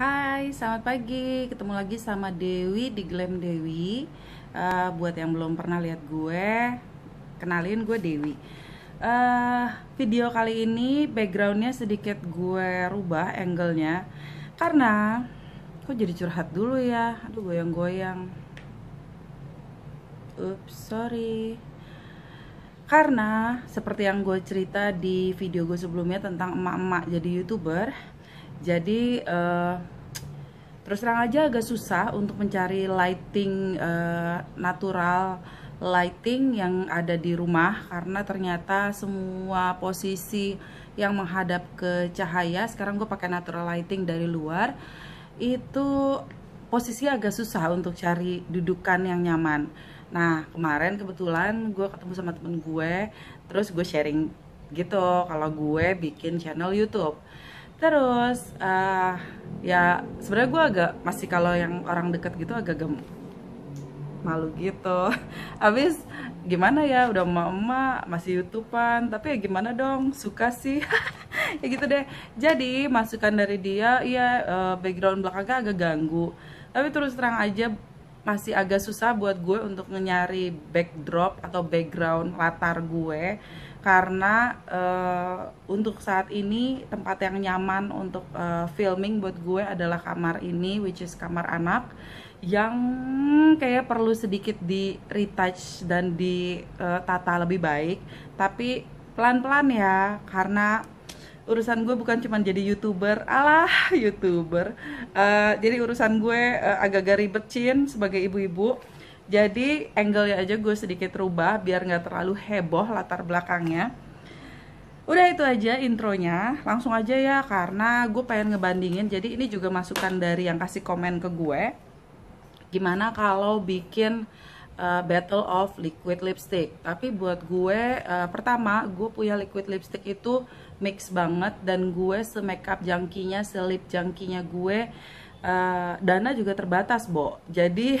Hai, selamat pagi. Ketemu lagi sama Dewi di Glam Dewi. Uh, buat yang belum pernah lihat gue, kenalin gue Dewi. Uh, video kali ini backgroundnya sedikit gue rubah angle-nya karena kok jadi curhat dulu ya. Aduh goyang-goyang. Ups, sorry karena seperti yang gue cerita di video gue sebelumnya tentang emak-emak jadi youtuber jadi uh, terus terang aja agak susah untuk mencari lighting uh, natural lighting yang ada di rumah karena ternyata semua posisi yang menghadap ke cahaya sekarang gue pakai natural lighting dari luar itu posisi agak susah untuk cari dudukan yang nyaman nah kemarin kebetulan gue ketemu sama temen gue terus gue sharing gitu kalau gue bikin channel YouTube terus uh, ya sebenarnya gue agak masih kalau yang orang deket gitu agak gem malu gitu Abis gimana ya udah emak-emak masih youtuber tapi ya gimana dong suka sih ya gitu deh jadi masukan dari dia ya background belakangnya agak ganggu tapi terus terang aja masih agak susah buat gue untuk nyari backdrop atau background latar gue karena uh, untuk saat ini tempat yang nyaman untuk uh, filming buat gue adalah kamar ini which is kamar anak yang kayak perlu sedikit di retouch dan ditata eh, uh, lebih baik tapi pelan-pelan ya karena urusan gue bukan cuma jadi youtuber alah youtuber uh, jadi urusan gue uh, agak-agak ribet cin sebagai ibu-ibu jadi angle-nya aja gue sedikit rubah biar nggak terlalu heboh latar belakangnya. Udah itu aja intronya, langsung aja ya karena gue pengen ngebandingin. Jadi ini juga masukan dari yang kasih komen ke gue. Gimana kalau bikin uh, Battle of Liquid Lipstick. Tapi buat gue, uh, pertama gue punya liquid lipstick itu mix banget dan gue se makeup jangkinya, se lip gue uh, dana juga terbatas, Bo. Jadi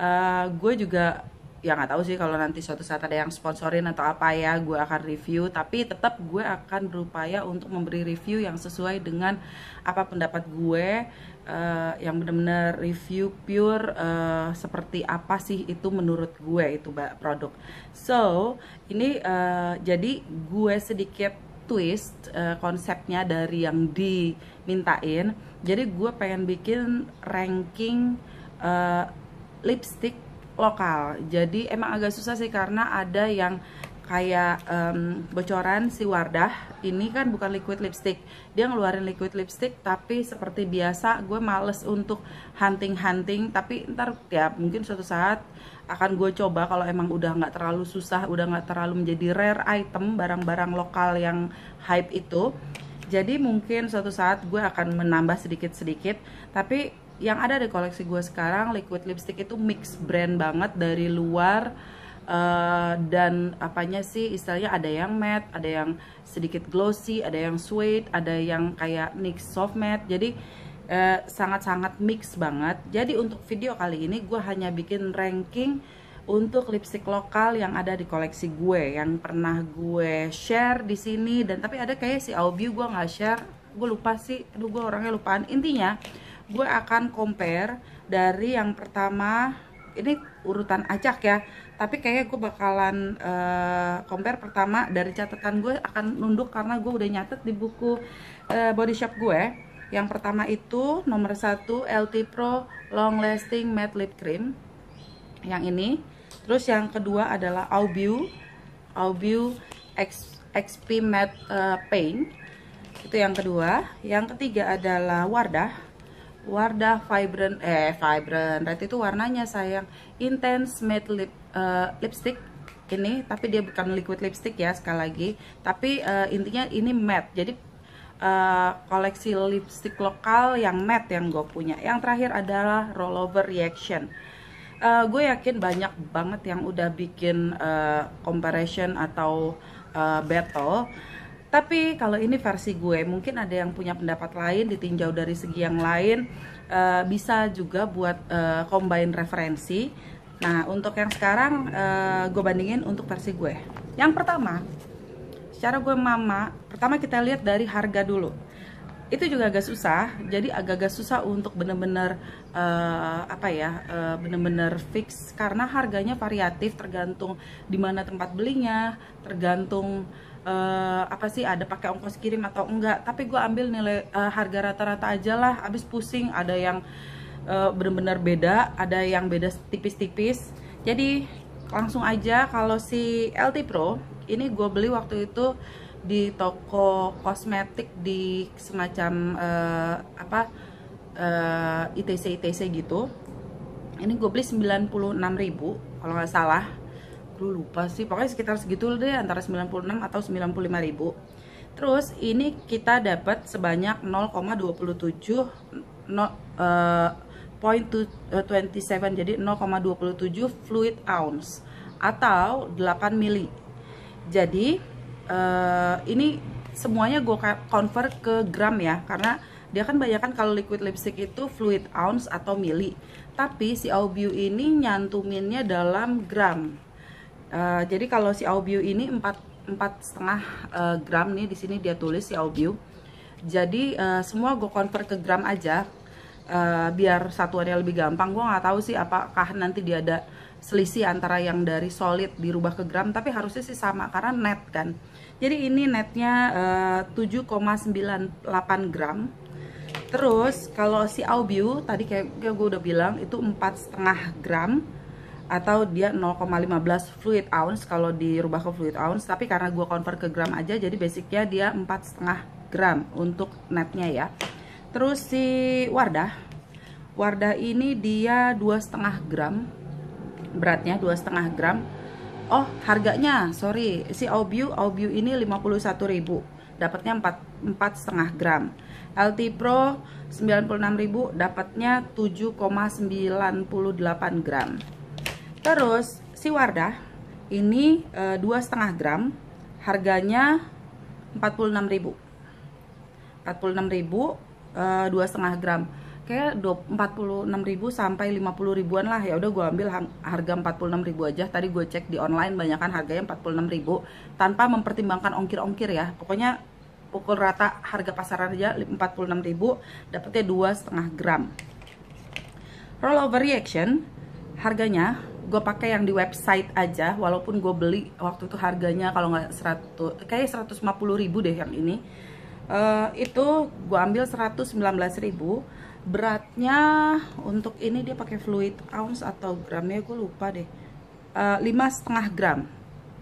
Eh, gue juga ya nggak tahu sih kalau nanti suatu saat ada yang sponsorin atau apa ya gue akan review tapi tetap gue akan berupaya untuk memberi review yang sesuai dengan apa pendapat gue uh, yang benar-benar review pure uh, seperti apa sih itu menurut gue itu produk so ini uh, jadi gue sedikit twist uh, konsepnya dari yang dimintain jadi gue pengen bikin ranking lipstick lokal jadi emang agak susah sih karena ada yang kayak um, bocoran si Wardah ini kan bukan liquid lipstick dia ngeluarin liquid lipstick tapi seperti biasa gue males untuk hunting-hunting tapi ntar ya mungkin suatu saat akan gue coba kalau emang udah nggak terlalu susah udah nggak terlalu menjadi rare item barang-barang lokal yang hype itu jadi mungkin suatu saat gue akan menambah sedikit-sedikit tapi yang ada di koleksi gue sekarang liquid lipstick itu mix brand banget dari luar uh, dan apanya sih istilahnya ada yang matte, ada yang sedikit glossy, ada yang suede ada yang kayak NYX soft matte. Jadi eh, sangat-sangat uh, mix banget. Jadi untuk video kali ini gue hanya bikin ranking untuk lipstick lokal yang ada di koleksi gue yang pernah gue share di sini dan tapi ada kayak si Aubie gue nggak share, gue lupa sih, aduh gue orangnya lupaan. Intinya gue akan compare dari yang pertama ini urutan acak ya tapi kayaknya gue bakalan uh, compare pertama dari catatan gue akan nunduk karena gue udah nyatet di buku uh, body shop gue yang pertama itu nomor satu LT Pro Long Lasting Matte Lip Cream yang ini terus yang kedua adalah Aubiu Aubiu X, XP Matte uh, Paint itu yang kedua yang ketiga adalah Wardah Wardah Vibrant eh Vibrant Red itu warnanya sayang Intense Matte lip, uh, Lipstick ini tapi dia bukan liquid lipstick ya sekali lagi tapi uh, intinya ini matte jadi uh, koleksi lipstick lokal yang matte yang gue punya yang terakhir adalah rollover reaction uh, gue yakin banyak banget yang udah bikin uh, comparison atau uh, battle tapi kalau ini versi gue, mungkin ada yang punya pendapat lain, ditinjau dari segi yang lain, uh, bisa juga buat uh, combine referensi. Nah, untuk yang sekarang uh, gue bandingin untuk versi gue. Yang pertama, secara gue mama, pertama kita lihat dari harga dulu. Itu juga agak susah, jadi agak-agak susah untuk bener-bener uh, apa ya, uh, bener-bener fix karena harganya variatif tergantung di mana tempat belinya, tergantung uh, apa sih ada pakai ongkos kirim atau enggak tapi gue ambil nilai uh, harga rata-rata aja lah abis pusing ada yang uh, eh, benar bener beda ada yang beda tipis-tipis jadi langsung aja kalau si LT Pro ini gue beli waktu itu di toko kosmetik di semacam uh, apa uh, ITC ITC gitu ini gue beli 96.000 kalau nggak salah lu lupa sih pokoknya sekitar segitu deh antara 96 atau 95 ribu terus ini kita dapat sebanyak 0,27 0, uh, point to, uh, 27 jadi 0,27 fluid ounce atau 8 mili jadi uh, ini semuanya gue convert ke gram ya karena dia kan banyak kan kalau liquid lipstick itu fluid ounce atau mili tapi si Aubu ini nyantuminnya dalam gram Eh, jadi kalau si Aubiu ini 4 empat setengah eh, gram nih di sini dia tulis si Aubiu. Jadi uh, semua gue convert ke gram aja uh, biar satuannya lebih gampang. Gue nggak tahu sih apakah nanti dia ada selisih antara yang dari solid dirubah ke gram tapi harusnya sih sama karena net kan. Jadi ini netnya uh, 7,98 gram. Terus kalau si Aubiu tadi kayak, kayak gue udah bilang itu empat setengah gram atau dia 0,15 fluid ounce kalau dirubah ke fluid ounce tapi karena gue convert ke gram aja jadi basicnya dia empat setengah gram untuk netnya ya terus si Wardah Wardah ini dia dua setengah gram beratnya dua setengah gram oh harganya sorry si Obiu Obiu ini 51.000 dapatnya empat setengah gram LT Pro 96.000 dapatnya 7,98 gram terus si Wardah ini eh, dua setengah gram harganya 46.000 46.000 eh, dua setengah gram kayak 46.000 sampai 50 ribuan lah ya udah gue ambil harga 46.000 aja tadi gue cek di online banyakkan harganya 46.000 tanpa mempertimbangkan ongkir-ongkir ya pokoknya pukul rata harga pasaran aja 46.000 dapetnya dua setengah gram rollover reaction harganya gue pakai yang di website aja walaupun gue beli waktu itu harganya kalau nggak 100 kayak 150 ribu deh yang ini uh, itu gue ambil 119 ribu beratnya untuk ini dia pakai fluid ounce atau gramnya gue lupa deh eh, lima setengah gram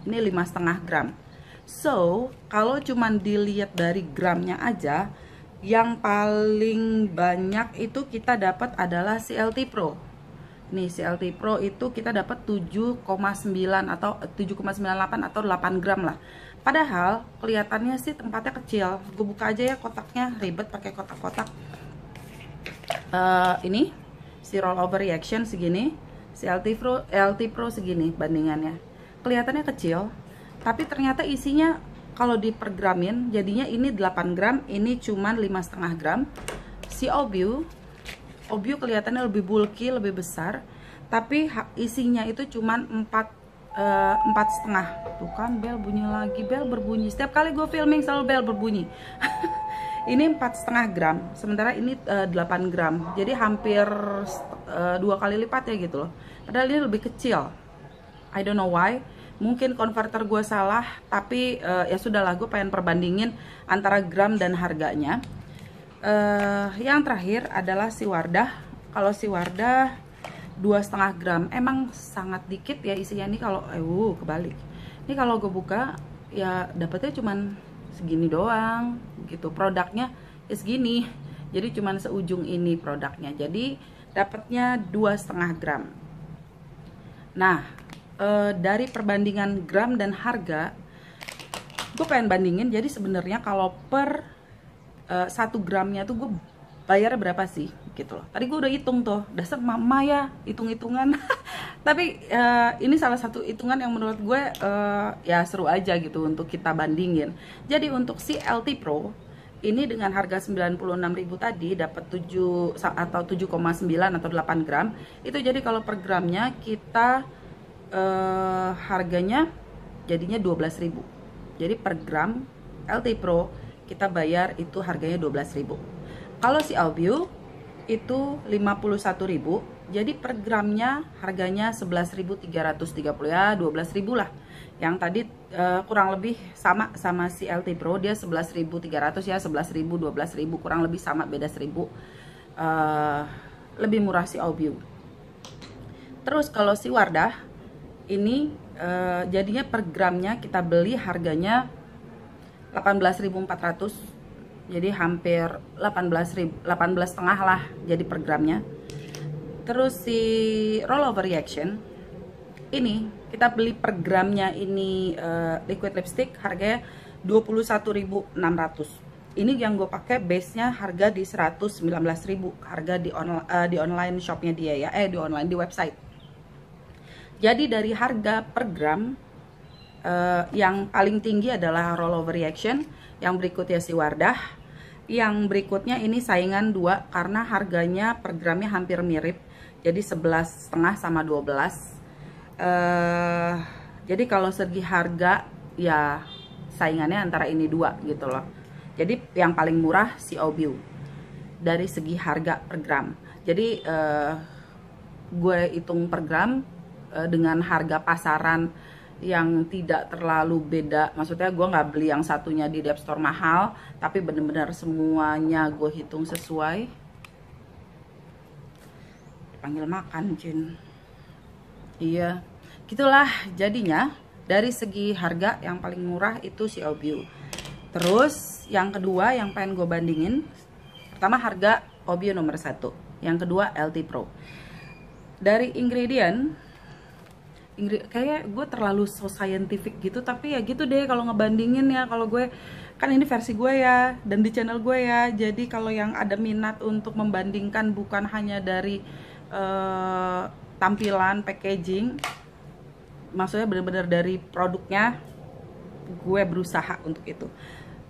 ini lima setengah gram so kalau cuman dilihat dari gramnya aja yang paling banyak itu kita dapat adalah CLT Pro Nih CLT Pro itu kita dapat 7,9 atau 7,98 eh, atau 8 gram lah. Padahal kelihatannya sih tempatnya kecil. Gue buka aja ya kotaknya, ribet pakai kotak-kotak. Uh, ini si rollover reaction segini, CLT Pro, LT Pro segini bandingannya. Kelihatannya kecil, tapi ternyata isinya kalau dipergramin jadinya ini 8 gram, ini cuman 5,5 gram. Si Obiu Obio kelihatannya lebih bulky, lebih besar, tapi isinya itu cuma 4 eh, empat setengah. Tuh kan bel bunyi lagi, bel berbunyi. Setiap kali gue filming selalu bel berbunyi. ini empat setengah gram, sementara ini eh, delapan 8 gram. Jadi hampir eh, dua kali lipat ya gitu loh. Padahal ini lebih kecil. I don't know why mungkin konverter gue salah tapi uh, ya sudahlah gue pengen perbandingin antara gram dan harganya uh, yang terakhir adalah si Wardah kalau si Wardah dua setengah gram emang sangat dikit ya isinya ini kalau eh uh, kebalik ini kalau gue buka ya dapetnya cuman segini doang gitu produknya ya segini jadi cuman seujung ini produknya jadi dapatnya dua setengah gram nah e, dari perbandingan gram dan harga gue pengen bandingin jadi sebenarnya kalau per Eh, satu gramnya tuh gue bayar berapa sih gitu loh tadi gue udah hitung tuh dasar mama ya hitung hitungan tapi uh, ini salah satu hitungan yang menurut gue uh, ya seru aja gitu untuk kita bandingin jadi untuk si LT Pro ini dengan harga 96.000 tadi dapat 7 atau 7,9 atau 8 gram itu jadi kalau per gramnya kita uh, harganya jadinya 12.000 jadi per gram LT Pro kita bayar itu harganya 12.000 kalau si Albio itu 51.000 jadi per gramnya harganya 11.330 ya 12.000 lah yang tadi uh, kurang lebih sama sama si LT Pro dia 11.300 ya 11.000 12.000 kurang lebih sama beda 1.000 uh, eh, lebih murah si Albio terus kalau si Wardah ini uh, jadinya per gramnya kita beli harganya 18.400 jadi hampir 18 18 lah jadi per gramnya terus si rollover reaction ini kita beli per gramnya ini uh, liquid lipstick harganya 21.600 ini yang gue pakai base nya harga di 119.000 harga di on, uh, di online shopnya dia ya eh di online di website jadi dari harga per gram uh, yang paling tinggi adalah rollover reaction, yang berikutnya si Wardah, yang berikutnya ini saingan dua karena harganya per gramnya hampir mirip, jadi 11 setengah sama 12. Uh, eh, jadi kalau segi harga ya saingannya antara ini dua gitu loh. Jadi yang paling murah si Obiu dari segi harga per gram. Jadi uh, gue hitung per gram uh, dengan harga pasaran yang tidak terlalu beda maksudnya gue nggak beli yang satunya di dep store mahal tapi bener-bener semuanya gue hitung sesuai Panggil makan Jin iya gitulah jadinya dari segi harga yang paling murah itu si Obiu terus yang kedua yang pengen gue bandingin pertama harga Obiu nomor satu yang kedua LT Pro dari ingredient Inggris kayak gue terlalu so scientific gitu tapi ya gitu deh kalau ngebandingin ya kalau gue kan ini versi gue ya dan di channel gue ya jadi kalau yang ada minat untuk membandingkan bukan hanya dari uh, tampilan packaging maksudnya benar-benar dari produknya gue berusaha untuk itu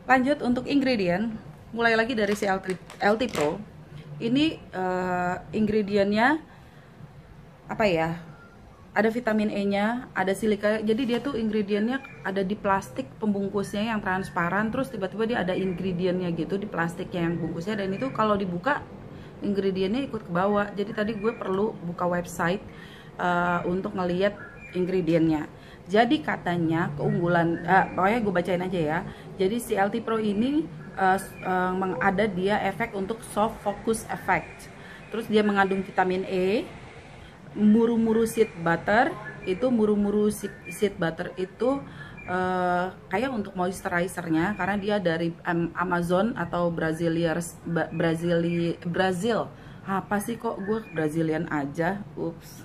lanjut untuk ingredient mulai lagi dari si LT, LT Pro ini uh, ingredientnya apa ya ada vitamin E-nya, ada silika. Jadi dia tuh ingredientnya ada di plastik pembungkusnya yang transparan, terus tiba-tiba dia ada ingredientnya gitu di plastiknya yang bungkusnya dan itu kalau dibuka ingredientnya ikut ke bawah. Jadi tadi gue perlu buka website uh, untuk ngeliat ingredientnya. Jadi katanya keunggulan, uh, pokoknya gue bacain aja ya. Jadi CLT Pro ini uh, uh, ada dia efek untuk soft focus effect. Terus dia mengandung vitamin E, muru-muru seed butter itu muru-muru seed butter itu uh, kayak untuk moisturizernya karena dia dari Amazon atau Braziliers Brazili Brazil apa sih kok gue Brazilian aja ups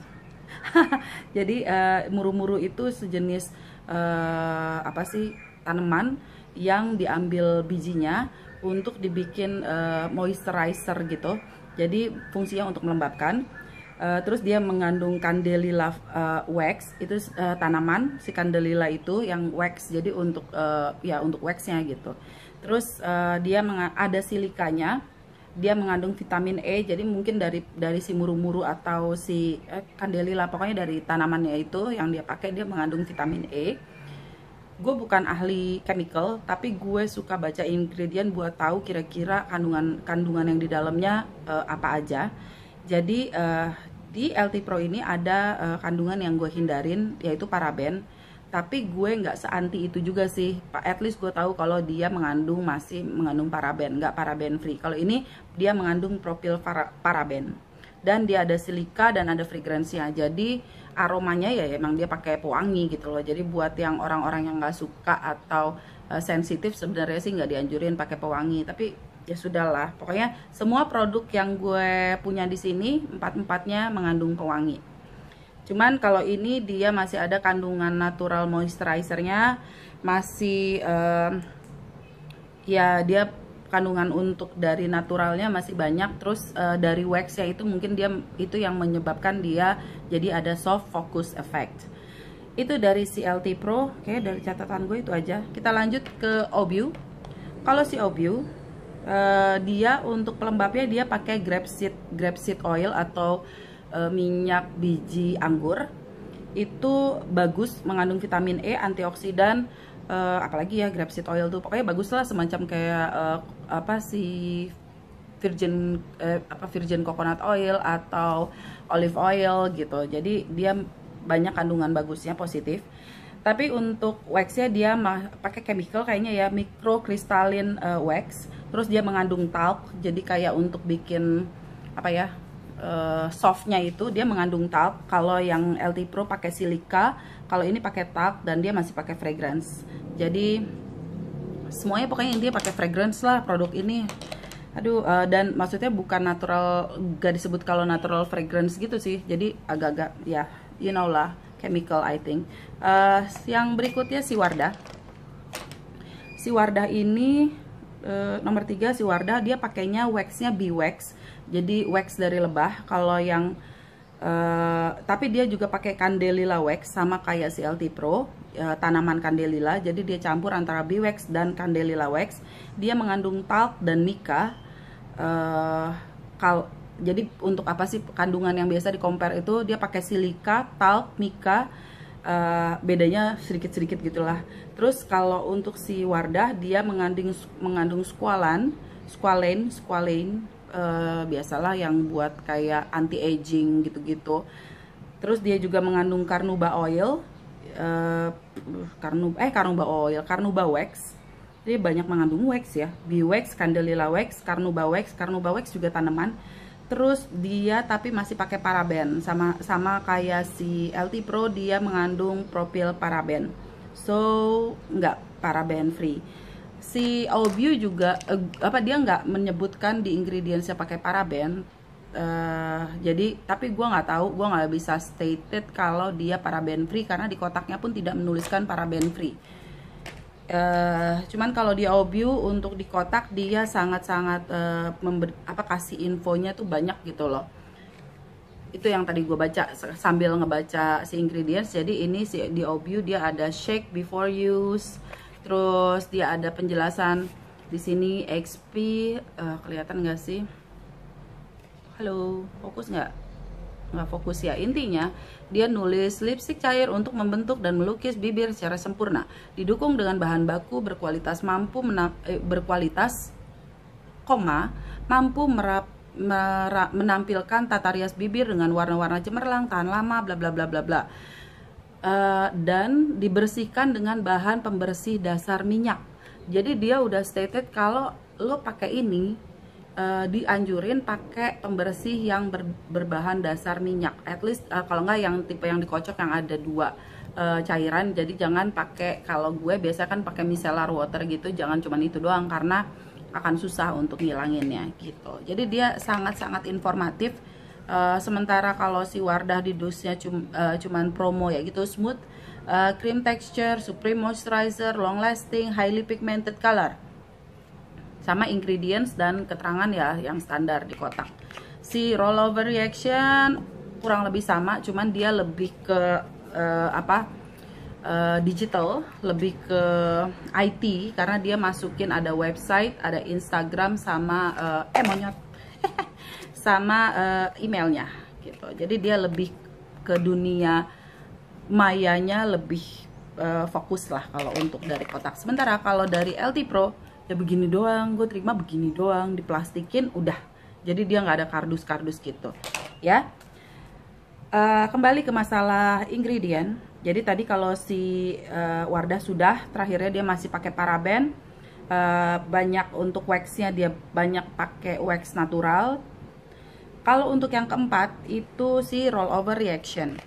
jadi eh, muru-muru uh, itu sejenis uh, apa sih tanaman yang diambil bijinya untuk dibikin uh, moisturizer gitu jadi fungsinya untuk melembabkan Uh, terus dia mengandung candelilla uh, eh, wax itu uh, tanaman si candelilla itu yang wax jadi untuk uh, ya untuk waxnya gitu terus uh, dia ada silikanya dia mengandung vitamin E jadi mungkin dari dari si muru-muru atau si eh, pokoknya dari tanamannya itu yang dia pakai dia mengandung vitamin E gue bukan ahli chemical tapi gue suka baca ingredient buat tahu kira-kira kandungan kandungan yang di dalamnya uh, apa aja jadi uh, di LT Pro ini ada uh, kandungan yang gue hindarin yaitu paraben. Tapi gue nggak seanti itu juga sih. At least gue tahu kalau dia mengandung masih mengandung paraben, nggak paraben free. Kalau ini dia mengandung profil paraben dan dia ada silika dan ada fragransinya jadi aromanya ya emang dia pakai pewangi gitu loh jadi buat yang orang-orang yang nggak suka atau uh, sensitif sebenarnya sih nggak dianjurin pakai pewangi tapi ya sudahlah pokoknya semua produk yang gue punya di sini empat empatnya mengandung pewangi cuman kalau ini dia masih ada kandungan natural moisturizernya masih uh, ya dia kandungan untuk dari naturalnya masih banyak terus uh, dari wax ya itu mungkin dia itu yang menyebabkan dia jadi ada soft focus effect itu dari CLT Pro oke dari catatan gue itu aja kita lanjut ke Obu kalau si Obu Eh, dia untuk pelembabnya dia pakai grape seed oil atau uh, minyak biji anggur itu bagus mengandung vitamin E antioksidan uh, apalagi ya seed oil tuh pokoknya bagus lah semacam kayak uh, apa sih virgin eh, apa virgin coconut oil atau olive oil gitu jadi dia banyak kandungan bagusnya positif tapi untuk waxnya dia pakai chemical kayaknya ya kristalin uh, eh, wax terus dia mengandung talc jadi kayak untuk bikin apa ya uh, softnya itu dia mengandung talc kalau yang LT Pro pakai silika kalau ini pakai talc dan dia masih pakai fragrance jadi semuanya pokoknya intinya pakai fragrance lah produk ini aduh uh, dan maksudnya bukan natural gak disebut kalau natural fragrance gitu sih jadi agak-agak ya you know lah chemical I think uh, yang berikutnya si Wardah si Wardah ini uh, nomor 3 si Wardah dia pakainya waxnya bee wax jadi wax dari lebah kalau yang Uh, tapi dia juga pakai candelilla wax sama kayak si LT Pro uh, tanaman candelilla jadi dia campur antara wax dan candelilla wax dia mengandung talc dan mica. uh, kal jadi untuk apa sih kandungan yang biasa di compare itu dia pakai silika, talc, mika uh, eh, bedanya sedikit-sedikit gitulah. Terus kalau untuk si Wardah dia mengandung mengandung squalan, squalane, squalane uh, biasalah yang buat kayak anti aging gitu-gitu. Terus dia juga mengandung karnuba oil, uh, eh carnauba eh, oil, karnuba wax. Jadi banyak mengandung wax ya, bee wax, candelilla wax, karnuba wax, karnuba wax juga tanaman terus dia tapi masih pakai paraben sama sama kayak si LT Pro dia mengandung propil paraben so nggak paraben free si Obio juga eh, apa dia nggak menyebutkan di ingredientsnya pakai paraben uh, jadi tapi gue nggak tahu gue nggak bisa stated kalau dia paraben free karena di kotaknya pun tidak menuliskan paraben free Uh, cuman kalau di Obiu untuk di kotak dia sangat-sangat uh, apa kasih infonya tuh banyak gitu loh itu yang tadi gue baca sambil ngebaca si ingredients jadi ini si di Obiu dia ada shake before use terus dia ada penjelasan di sini XP uh, eh, kelihatan nggak sih halo fokus nggak nggak fokus ya intinya dia nulis lipstick cair untuk membentuk dan melukis bibir secara sempurna didukung dengan bahan baku berkualitas mampu mena eh, berkualitas koma mampu merap menampilkan tata rias bibir dengan warna-warna cemerlang, tahan lama, bla bla bla bla bla. Uh, dan dibersihkan dengan bahan pembersih dasar minyak. Jadi dia udah stated kalau lo pakai ini uh, dianjurin pakai pembersih yang ber, berbahan dasar minyak. At least uh, kalau nggak yang tipe yang dikocok yang ada dua uh, cairan. Jadi jangan pakai kalau gue biasa kan pakai micellar water gitu. Jangan cuman itu doang karena akan susah untuk ngilanginnya gitu. Jadi dia sangat-sangat informatif. Uh, sementara kalau si Wardah di dusnya cum, uh, cuman promo ya gitu smooth uh, cream texture, supreme moisturizer, long lasting, highly pigmented color sama ingredients dan keterangan ya yang standar di kotak si rollover reaction kurang lebih sama cuman dia lebih ke uh, apa uh, digital lebih ke IT karena dia masukin ada website ada Instagram sama uh, eh monyet sama uh, emailnya gitu jadi dia lebih ke dunia mayanya lebih uh, fokus lah kalau untuk dari kotak sementara kalau dari LT Pro ya begini doang gue terima begini doang diplastikin udah jadi dia nggak ada kardus-kardus gitu ya uh, kembali ke masalah ingredient jadi tadi kalau si uh, Wardah sudah terakhirnya dia masih pakai paraben uh, banyak untuk waxnya dia banyak pakai wax natural kalau untuk yang keempat itu si rollover reaction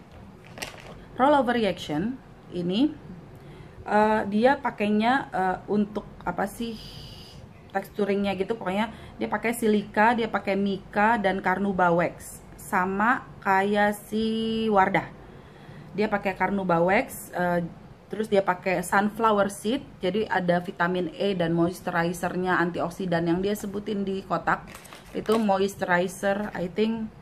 rollover reaction ini uh, dia pakainya uh, untuk apa sih texturingnya gitu pokoknya dia pakai silika dia pakai mika dan karnuba wax sama kayak si Wardah dia pakai karnuba wax uh, eh, terus dia pakai sunflower seed jadi ada vitamin E dan moisturizernya antioksidan yang dia sebutin di kotak itu moisturizer I think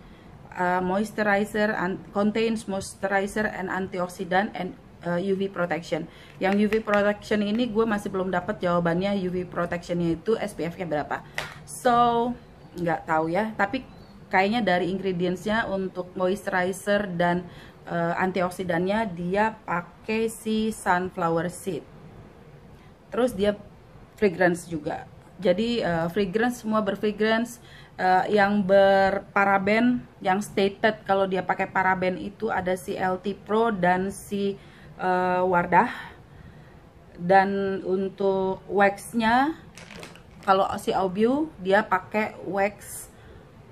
uh, moisturizer contains moisturizer and antioxidant and uh, eh, UV protection. Yang UV protection ini gue masih belum dapat jawabannya UV protectionnya itu SPF-nya berapa. So nggak tahu ya. Tapi kayaknya dari ingredientsnya untuk moisturizer dan uh, antioksidannya dia pakai si sunflower seed. Terus dia fragrance juga. Jadi uh, fragrance semua berfragrance uh, yang berparaben yang stated kalau dia pakai paraben itu ada si LT Pro dan si uh, Wardah dan untuk waxnya kalau si Aubiu dia pakai wax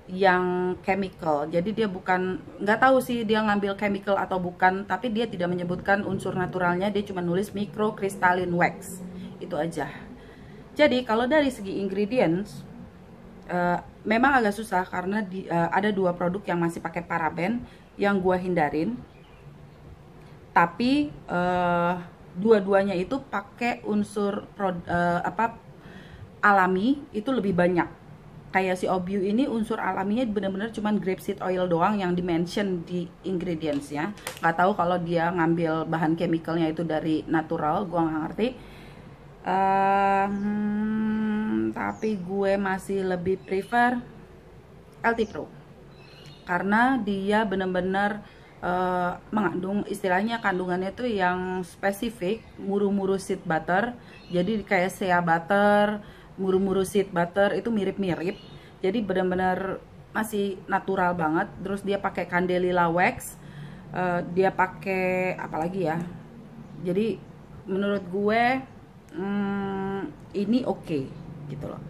yang chemical jadi dia bukan nggak tahu sih dia ngambil chemical atau bukan tapi dia tidak menyebutkan unsur naturalnya dia cuma nulis crystalline wax itu aja jadi kalau dari segi ingredients uh, memang agak susah karena di, uh, ada dua produk yang masih pakai paraben yang gua hindarin tapi uh, dua-duanya itu pakai unsur pro, uh, eh, apa alami itu lebih banyak kayak si obiu ini unsur alaminya bener-bener cuman grapeseed oil doang yang dimention di ingredients ya nggak tahu kalau dia ngambil bahan chemicalnya itu dari natural gua nggak ngerti uh, hmm, tapi gue masih lebih prefer LT Pro karena dia bener-bener uh, mengandung istilahnya kandungannya itu yang spesifik muru-muru seed butter jadi kayak sea butter muru-muru seed butter itu mirip-mirip jadi benar-benar masih natural banget terus dia pakai candelilla wax uh, dia pakai apa lagi ya jadi menurut gue hmm, ini oke okay, gitu loh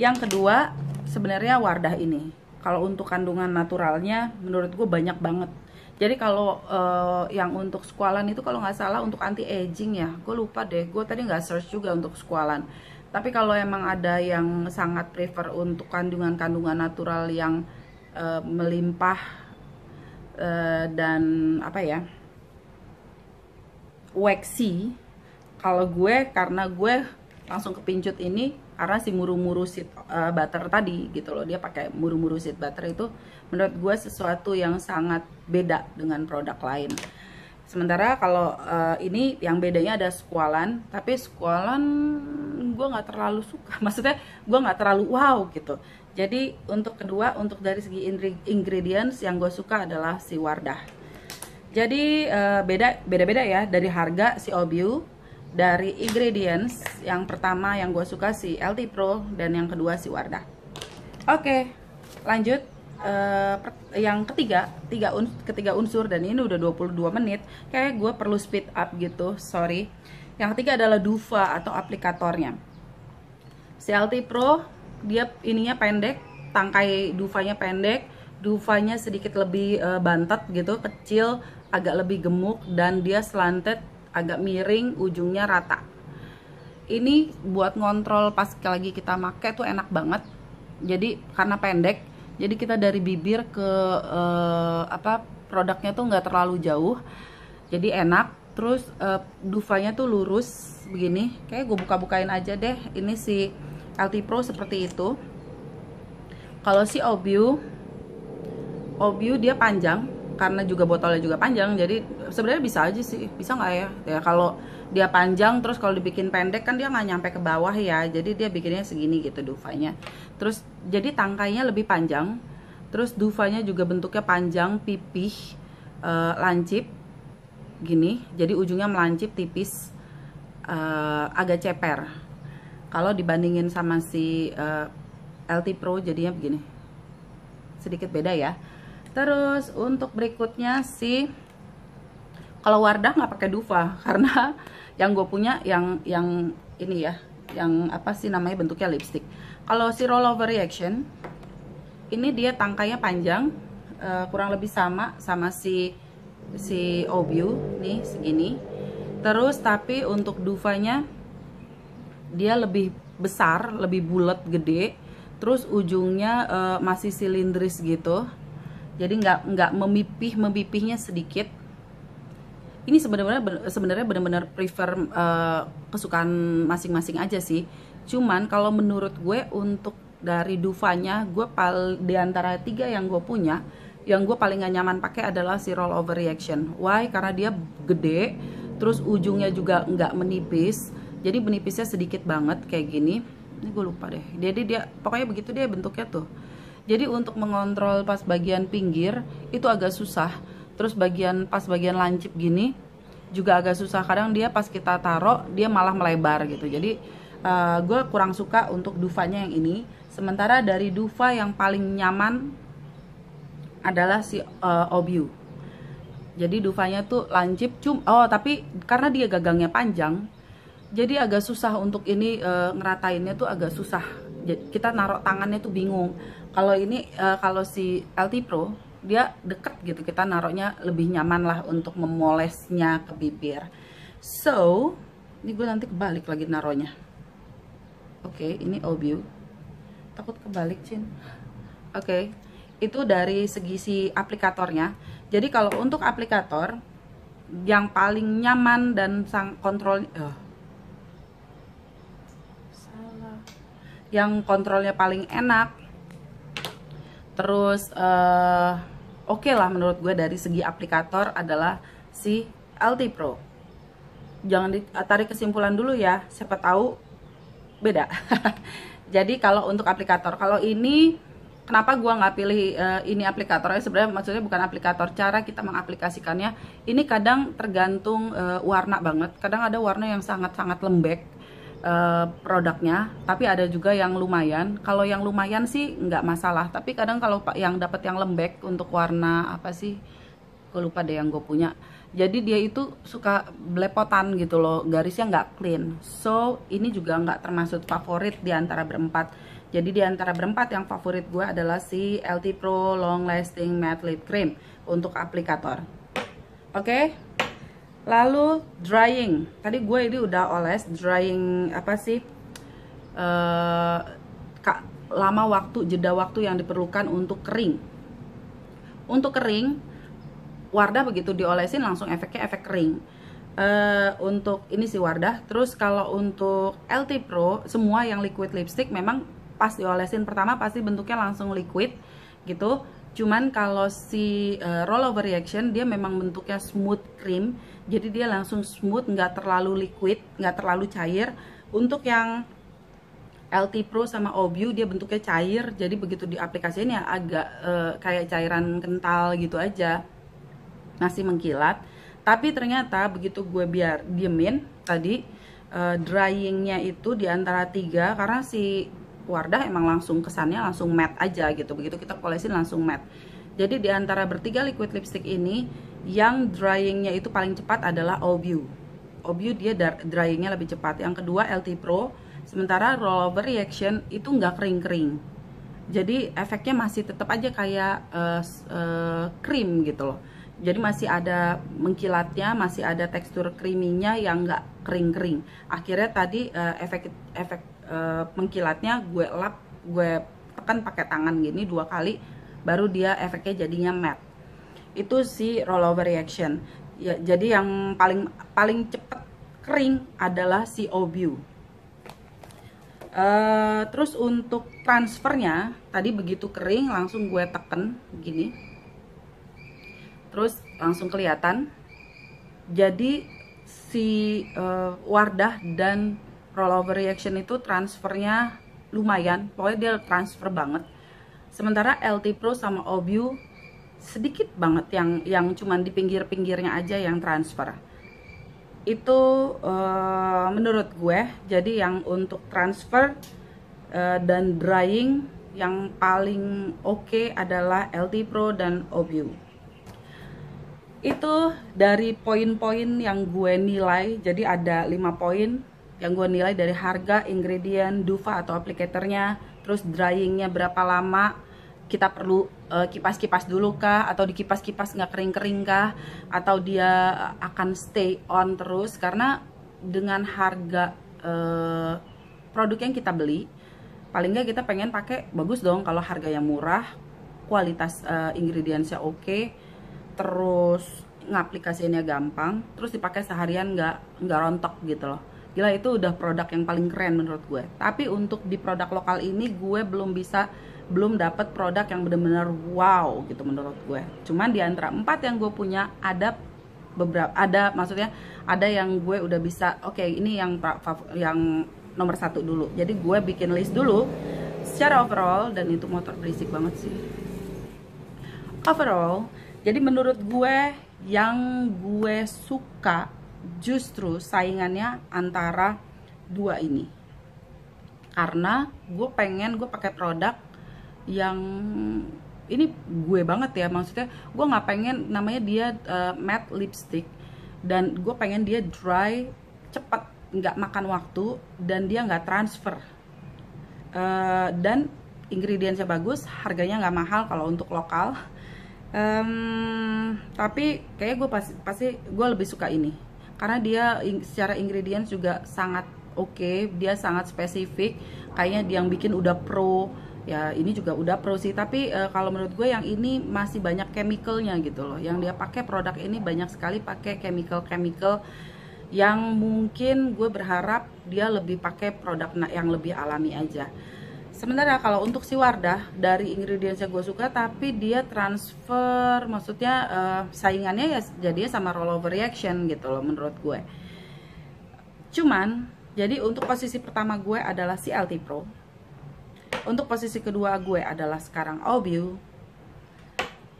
yang kedua sebenarnya Wardah ini kalau untuk kandungan naturalnya menurut gue banyak banget jadi kalau uh, yang untuk squalan itu kalau nggak salah untuk anti aging ya, gue lupa deh. Gue tadi nggak search juga untuk squalan. Tapi kalau emang ada yang sangat prefer untuk kandungan-kandungan natural yang uh, melimpah uh, dan apa ya waxy, kalau gue karena gue langsung kepincut ini karena si muru-muru seat uh, eh, butter tadi gitu loh dia pakai muru-muru seat butter itu menurut gue sesuatu yang sangat beda dengan produk lain sementara kalau uh, ini yang bedanya ada squalan tapi squalan gue nggak terlalu suka maksudnya gue nggak terlalu wow gitu jadi untuk kedua untuk dari segi ingredients yang gue suka adalah si wardah jadi eh, beda beda beda ya dari harga si obiu dari ingredients yang pertama yang gue suka si LT Pro dan yang kedua si Wardah oke lanjut Uh, yang ketiga, tiga un, ketiga unsur dan ini udah 22 menit. Kayak gue perlu speed up gitu, sorry. Yang ketiga adalah duva atau aplikatornya. Si LT Pro dia ininya pendek, tangkai duvanya pendek, duvanya sedikit lebih uh, bantet gitu, kecil, agak lebih gemuk dan dia slanted agak miring ujungnya rata ini buat ngontrol pas lagi kita make tuh enak banget jadi karena pendek jadi kita dari bibir ke eh, apa produknya tuh nggak terlalu jauh jadi enak terus eh, duvanya tuh lurus begini kayak gue buka-bukain aja deh ini si LT Pro seperti itu kalau si Obiu Obiu dia panjang karena juga botolnya juga panjang jadi sebenarnya bisa aja sih bisa nggak ya ya kalau dia panjang terus kalau dibikin pendek kan dia nggak nyampe ke bawah ya jadi dia bikinnya segini gitu duvanya terus jadi tangkainya lebih panjang terus duvanya juga bentuknya panjang pipih e, lancip gini jadi ujungnya melancip tipis e, agak ceper kalau dibandingin sama si e, eh, LT Pro jadinya begini sedikit beda ya terus untuk berikutnya si kalau Wardah nggak pakai duva karena yang gue punya yang yang ini ya yang apa sih namanya bentuknya lipstick kalau si rollover reaction ini dia tangkainya panjang uh, kurang lebih sama sama si si obiu nih segini terus tapi untuk duvanya dia lebih besar lebih bulat gede terus ujungnya uh, masih silindris gitu jadi nggak nggak memipih memipihnya sedikit ini sebenarnya sebenarnya benar-benar prefer uh, kesukaan masing-masing aja sih cuman kalau menurut gue untuk dari duvanya gue pal di antara tiga yang gue punya yang gue paling gak nyaman pakai adalah si Over reaction why karena dia gede terus ujungnya juga nggak menipis jadi menipisnya sedikit banget kayak gini ini gue lupa deh jadi dia pokoknya begitu dia bentuknya tuh jadi untuk mengontrol pas bagian pinggir itu agak susah. Terus bagian pas bagian lancip gini juga agak susah. Kadang dia pas kita taruh dia malah melebar gitu. Jadi uh, eh, gue kurang suka untuk dufanya yang ini. Sementara dari duva yang paling nyaman adalah si uh, Obiu. Jadi dufanya tuh lancip cum. Oh tapi karena dia gagangnya panjang, jadi agak susah untuk ini e, ngeratainnya tuh agak susah kita naruh tangannya tuh bingung kalau ini uh, kalau si LT Pro dia deket gitu kita naruhnya lebih nyaman lah untuk memolesnya ke bibir so ini gue nanti kebalik lagi naruhnya oke okay, ini Obiu takut kebalik Cin oke okay. itu dari segi si aplikatornya jadi kalau untuk aplikator yang paling nyaman dan sang kontrol uh, yang kontrolnya paling enak terus uh, oke okay lah menurut gue dari segi aplikator adalah si LT Pro jangan ditarik kesimpulan dulu ya siapa tahu beda jadi kalau untuk aplikator kalau ini kenapa gue nggak pilih uh, ini aplikatornya sebenarnya maksudnya bukan aplikator cara kita mengaplikasikannya ini kadang tergantung uh, warna banget kadang ada warna yang sangat-sangat lembek Eh, produknya tapi ada juga yang lumayan kalau yang lumayan sih nggak masalah tapi kadang kalau yang dapat yang lembek untuk warna apa sih gue lupa deh yang gue punya jadi dia itu suka belepotan gitu loh garisnya nggak clean so ini juga nggak termasuk favorit di antara berempat jadi di antara berempat yang favorit gue adalah si LT Pro Long Lasting Matte Lip Cream untuk aplikator oke okay? lalu drying tadi gue ini udah oles drying apa sih uh, lama waktu jeda waktu yang diperlukan untuk kering untuk kering Wardah begitu diolesin langsung efeknya efek kering uh, untuk ini si Wardah terus kalau untuk LT Pro semua yang liquid lipstick memang pas diolesin pertama pasti bentuknya langsung liquid gitu Cuman kalau si uh, eh, rollover reaction dia memang bentuknya smooth cream, jadi dia langsung smooth, nggak terlalu liquid, nggak terlalu cair. Untuk yang LT Pro sama Obu dia bentuknya cair, jadi begitu aplikasi ini ya agak uh, kayak cairan kental gitu aja, masih mengkilat. Tapi ternyata begitu gue biar diemin tadi uh, dryingnya itu di antara tiga karena si Wardah emang langsung kesannya langsung matte aja gitu begitu kita kolesin langsung matte jadi diantara bertiga liquid lipstick ini yang dryingnya itu paling cepat adalah Obu Obu dia dryingnya lebih cepat yang kedua LT Pro sementara rollover reaction itu nggak kering-kering jadi efeknya masih tetap aja kayak uh, uh, krim gitu loh jadi masih ada mengkilatnya masih ada tekstur kriminya yang nggak kering-kering akhirnya tadi uh, efek efek Eh, mengkilatnya gue lap gue tekan pakai tangan gini dua kali baru dia efeknya jadinya matte itu si rollover reaction ya, jadi yang paling paling cepat kering adalah si Obu Uh, terus untuk transfernya tadi begitu kering langsung gue tekan gini terus langsung kelihatan jadi si uh, Wardah dan rollover reaction itu transfernya lumayan pokoknya dia transfer banget sementara LT Pro sama OBU sedikit banget yang yang cuman di pinggir-pinggirnya aja yang transfer itu uh, menurut gue jadi yang untuk transfer uh, dan drying yang paling oke okay adalah LT Pro dan OBU itu dari poin-poin yang gue nilai jadi ada 5 poin yang gue nilai dari harga, ingredient, duva atau aplikatornya, terus dryingnya berapa lama, kita perlu eh, kipas-kipas dulu kah atau dikipas-kipas nggak kering-kering kah atau dia akan stay on terus karena dengan harga uh, produk yang kita beli paling nggak kita pengen pakai bagus dong kalau harga yang murah kualitas uh, ingredientsnya oke okay, terus ngaplikasinya gampang terus dipakai seharian nggak nggak rontok gitu loh gila itu udah produk yang paling keren menurut gue tapi untuk di produk lokal ini gue belum bisa belum dapet produk yang bener-bener wow gitu menurut gue cuman di antara empat yang gue punya ada beberapa ada maksudnya ada yang gue udah bisa oke okay, ini yang yang nomor satu dulu jadi gue bikin list dulu secara overall dan itu motor berisik banget sih overall jadi menurut gue yang gue suka justru saingannya antara dua ini karena gue pengen gue pakai produk yang ini gue banget ya maksudnya gue nggak pengen namanya dia uh, matte lipstick dan gue pengen dia dry cepat nggak makan waktu dan dia nggak transfer uh, dan ingredientsnya bagus harganya nggak mahal kalau untuk lokal um, tapi kayaknya gue pasti pasti gue lebih suka ini karena dia secara ingredients juga sangat oke okay, dia sangat spesifik kayaknya dia yang bikin udah pro ya ini juga udah pro sih tapi e, kalau menurut gue yang ini masih banyak chemicalnya gitu loh yang dia pakai produk ini banyak sekali pakai chemical chemical yang mungkin gue berharap dia lebih pakai produk yang lebih alami aja sementara kalau untuk si Wardah dari ingredients yang gue suka tapi dia transfer maksudnya uh, saingannya ya jadinya sama rollover reaction gitu loh menurut gue cuman jadi untuk posisi pertama gue adalah si LT Pro untuk posisi kedua gue adalah sekarang Obiu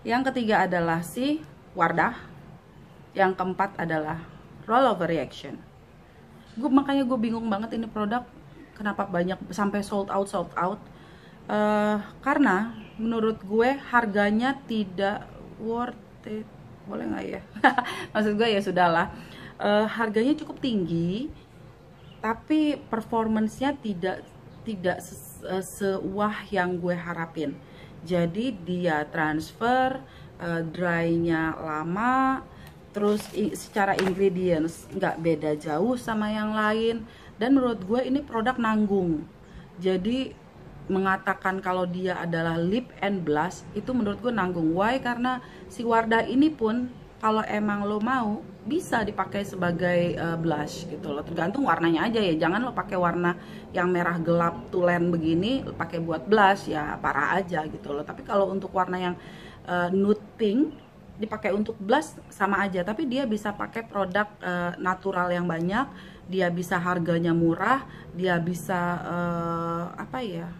yang ketiga adalah si Wardah yang keempat adalah rollover reaction gue makanya gue bingung banget ini produk kenapa banyak sampai sold out sold out uh, karena menurut gue harganya tidak worth it boleh nggak ya maksud gue ya sudahlah uh, harganya cukup tinggi tapi performancenya tidak tidak se, eh, yang gue harapin jadi dia transfer uh, drynya lama terus secara ingredients nggak beda jauh sama yang lain dan menurut gue ini produk nanggung jadi mengatakan kalau dia adalah lip and blush itu menurut gue nanggung why karena si Wardah ini pun kalau emang lo mau bisa dipakai sebagai uh, blush gitu loh tergantung warnanya aja ya jangan lo pakai warna yang merah gelap tulen begini lo pakai buat blush ya parah aja gitu loh tapi kalau untuk warna yang uh, nude pink dipakai untuk blush sama aja tapi dia bisa pakai produk uh, natural yang banyak dia bisa harganya murah dia bisa uh, apa ya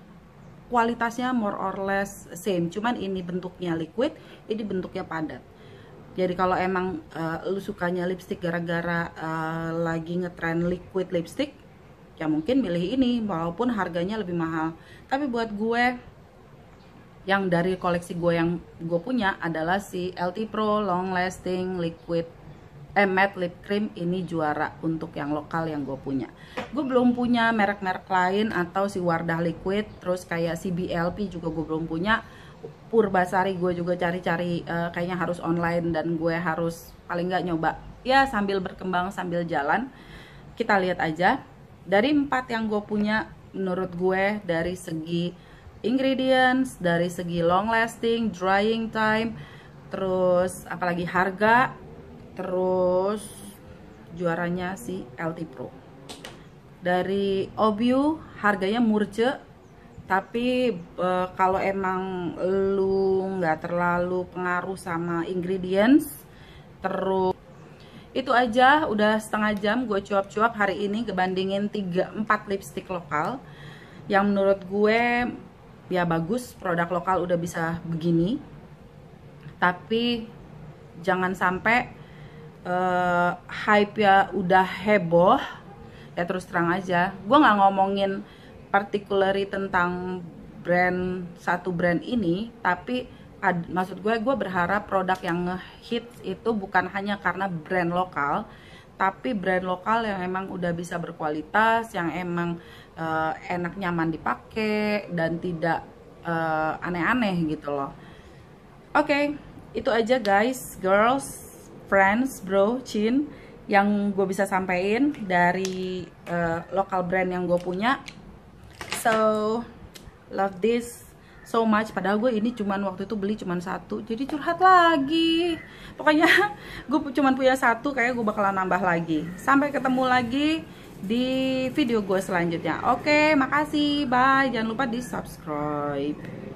kualitasnya more or less same cuman ini bentuknya liquid ini bentuknya padat jadi kalau emang uh, lu sukanya lipstick gara-gara uh, lagi ngetrend liquid lipstick ya mungkin milih ini walaupun harganya lebih mahal tapi buat gue yang dari koleksi gue yang gue punya adalah si LT Pro Long Lasting Liquid eh matte lip cream ini juara untuk yang lokal yang gue punya gue belum punya merek-merek lain atau si Wardah Liquid terus kayak si BLP juga gue belum punya Purbasari gue juga cari-cari uh, kayaknya harus online dan gue harus paling nggak nyoba ya sambil berkembang sambil jalan kita lihat aja dari empat yang gue punya menurut gue dari segi ingredients dari segi long lasting drying time terus apalagi harga terus juaranya si LT Pro dari Obiu harganya murce tapi e, kalau emang lu nggak terlalu pengaruh sama ingredients terus itu aja udah setengah jam gue cuap-cuap hari ini kebandingin 3-4 lipstick lokal yang menurut gue ya bagus produk lokal udah bisa begini tapi jangan sampai uh, hype ya udah heboh ya terus terang aja gue nggak ngomongin particulary tentang brand satu brand ini tapi ad, maksud gue gue berharap produk yang hits itu bukan hanya karena brand lokal tapi brand lokal yang emang udah bisa berkualitas, yang emang uh, enak nyaman dipakai dan tidak eh, aneh-aneh uh, gitu loh. Oke, okay, itu aja guys, girls friends, bro, chin yang gue bisa sampaikan dari uh, lokal brand yang gue punya so love this so much padahal gue ini cuman waktu itu beli cuman satu jadi curhat lagi pokoknya gue cuman punya satu kayak gue bakalan nambah lagi sampai ketemu lagi di video gue selanjutnya oke okay, makasih bye jangan lupa di subscribe